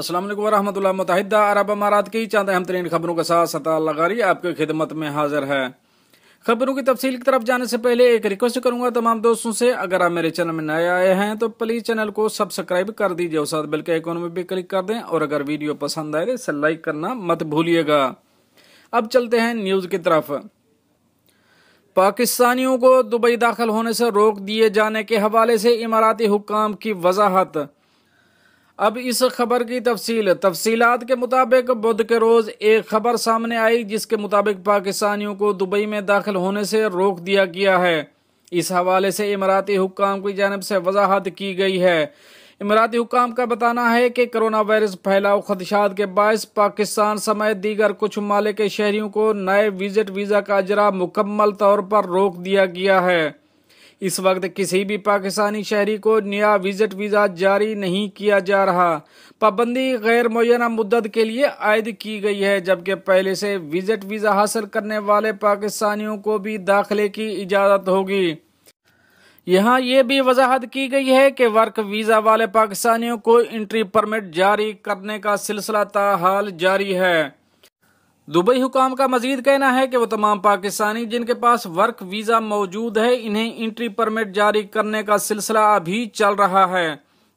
असलम वरहमल मतहदा अरब अमारात की चंद अहम तरीन खबरों के साथ सतह लगारी आपकी खिदमत में हाजिर है खबरों की तफसील की तरफ जाने से पहले एक रिक्वेस्ट करूंगा तमाम दोस्तों से अगर आप मेरे चैनल में नए आए हैं तो प्लीज चैनल को सब्सक्राइब कर दीजिए और साथ बिल के आइकॉन में भी क्लिक कर दें और अगर वीडियो पसंद आए तो इसे लाइक करना मत भूलिएगा अब चलते हैं न्यूज की तरफ पाकिस्तानियों को दुबई दाखिल होने से रोक दिए जाने के हवाले से इमाराती हुकाम की वजाहत अब इस खबर की तफसील तफसीलात के मुताबिक बुध के रोज एक खबर सामने आई जिसके मुताबिक पाकिस्तानियों को दुबई में दाखिल होने से रोक दिया गया है इस हवाले से इमराती हुकाम की जानब से वजाहत की गई है इमराती हुकाम का बताना है कि कोरोना वायरस फैलाव खदशात के बायस पाकिस्तान समेत दीगर कुछ मालिक शहरियों को नए विजिट वीज़ा का अजरा मुकम्मल तौर पर रोक दिया गया है इस वक्त किसी भी पाकिस्तानी शहरी को नया विजिट वीज़ा जारी नहीं किया जा रहा पाबंदी गैर मुना मुद्दत के लिए आयद की गई है जबकि पहले से विजिट वीज़ा हासिल करने वाले पाकिस्तानियों को भी दाखिले की इजाज़त होगी यहाँ ये भी वजाहत की गई है कि वर्क वीज़ा वाले पाकिस्तानियों को इंट्री परमिट जारी करने का सिलसिला ताहाल जारी है दुबई हुकाम का मजीद कहना है कि वो तमाम पाकिस्तानी जिनके पास वर्क वीज़ा मौजूद है इन्हें इंट्री परमिट जारी करने का सिलसिला अभी चल रहा है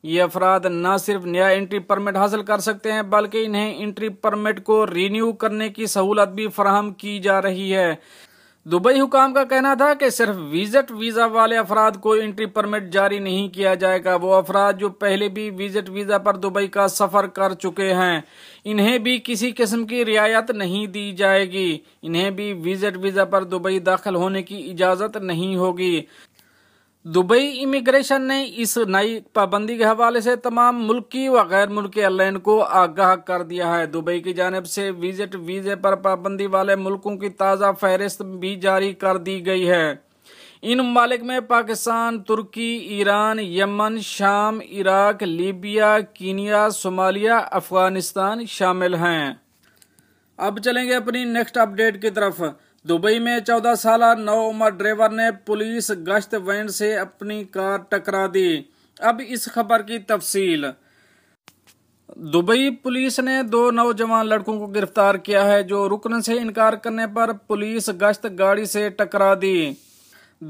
ये अफराद न सिर्फ नया इंट्री परमिट हासिल कर सकते हैं बल्कि इन्हें इंट्री परमिट को रीन्यू करने की सहूलत भी फराहम की जा रही है दुबई हुकाम का कहना था कि सिर्फ विजिट वीजा वाले अफराद को एंट्री परमिट जारी नहीं किया जाएगा वो अफराद जो पहले भी विजिट वीजा पर दुबई का सफर कर चुके हैं इन्हें भी किसी किस्म की रियायत नहीं दी जाएगी इन्हें भी विजिट वीजा पर दुबई दाखिल होने की इजाजत नहीं होगी दुबई इमिग्रेशन ने इस नई पाबंदी के हवाले से तमाम मुल्की व गैर मुल्की एयरलाइन को आगाह कर दिया है दुबई की जानब से विजिट वीजे पर पाबंदी वाले मुल्कों की ताज़ा फहरिस्त भी जारी कर दी गई है इन ममालिक में पाकिस्तान तुर्की ईरान यमन शाम Iraq Libya Kenya Somalia Afghanistan शामिल हैं अब चलेंगे अपनी नेक्स्ट अपडेट की तरफ दुबई में 14 साल नौ उम्र ड्राइवर ने पुलिस गश्त वैन से अपनी कार टकरा दी अब इस खबर की तफसील दुबई पुलिस ने दो नौजवान लड़कों को गिरफ्तार किया है जो रुकने से इनकार करने पर पुलिस गश्त गाड़ी से टकरा दी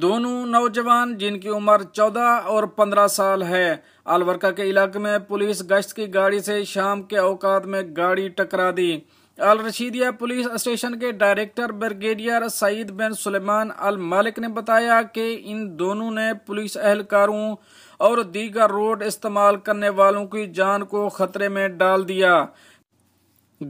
दोनों नौजवान जिनकी उम्र 14 और 15 साल है अलवरका के इलाके में पुलिस गश्त की गाड़ी से शाम के औकात में गाड़ी टकरा दी अल रशीदिया पुलिस स्टेशन के director brigadier Saeed bin Suleiman Al Malik ने बताया कि इन दोनों ने पुलिस अहलकारों और दीगर रोड इस्तेमाल करने वालों की जान को खतरे में डाल दिया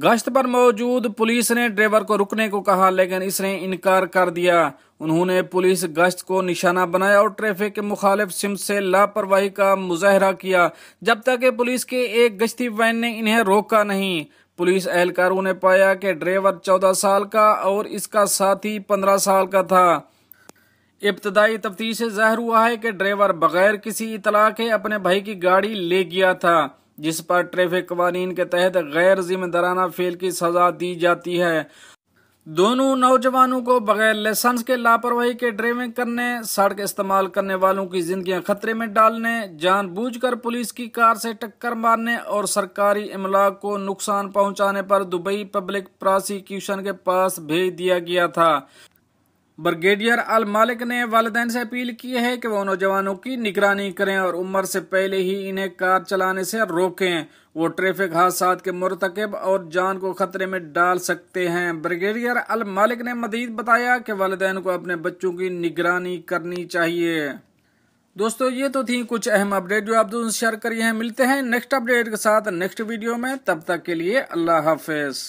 गश्त पर मौजूद पुलिस ने ड्राइवर को रुकने को कहा लेकिन इसने इनकार कर दिया उन्होंने पुलिस गश्त को निशाना बनाया और ट्रैफिक के मुखालिफ सिम से लापरवाही का मुजाहरा किया जब तक पुलिस के एक गश्ती वैन ने इन्हें रोका नहीं पुलिस एहलकारों ने पाया कि ड्राइवर चौदह साल का और इसका साथी पंद्रह साल का था इब्तदाई तफ्तीश से जाहिर हुआ है कि ड्राइवर बगैर किसी इतला के अपने भाई की गाड़ी ले गया था जिस पर ट्रैफिक कवानीन के तहत गैर जिम्मेदाराना फेल की सजा दी जाती है दोनों नौजवानों को बगैर लाइसेंस के लापरवाही के ड्राइविंग करने सड़क इस्तेमाल करने वालों की जिंदगियां खतरे में डालने जानबूझकर पुलिस की कार से टक्कर मारने और सरकारी इमलाक को नुकसान पहुंचाने पर दुबई पब्लिक प्रोसिक्यूशन के पास भेज दिया गया था ब्रिगेडियर अल मालिक ने वालदेन से अपील की है कि वो नौजवानों की निगरानी करें और उम्र से पहले ही इन्हें कार चलाने से रोकें वो ट्रैफिक हादसा के मरतकब और जान को खतरे में डाल सकते हैं ब्रिगेडियर अल मालिक ने मजीद बताया कि वालदेन को अपने बच्चों की निगरानी करनी चाहिए दोस्तों ये तो थी कुछ अहम अपडेट जो आप दोस्तों शेयर करिए हैं मिलते हैं नेक्स्ट अपडेट के साथ नेक्स्ट वीडियो में तब तक के लिए अल्लाह हाफिज़